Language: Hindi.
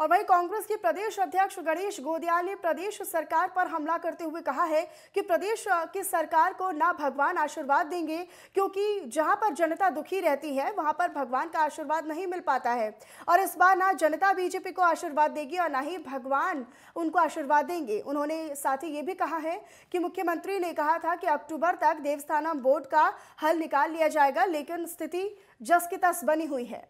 और वहीं कांग्रेस के प्रदेश अध्यक्ष गणेश गोदियाल ने प्रदेश सरकार पर हमला करते हुए कहा है कि प्रदेश की सरकार को ना भगवान आशीर्वाद देंगे क्योंकि जहां पर जनता दुखी रहती है वहां पर भगवान का आशीर्वाद नहीं मिल पाता है और इस बार ना जनता बीजेपी को आशीर्वाद देगी और ना ही भगवान उनको आशीर्वाद देंगे उन्होंने साथ ही ये भी कहा है कि मुख्यमंत्री ने कहा था कि अक्टूबर तक देवस्थानम बोर्ड का हल निकाल लिया जाएगा लेकिन स्थिति जस की तस बनी हुई है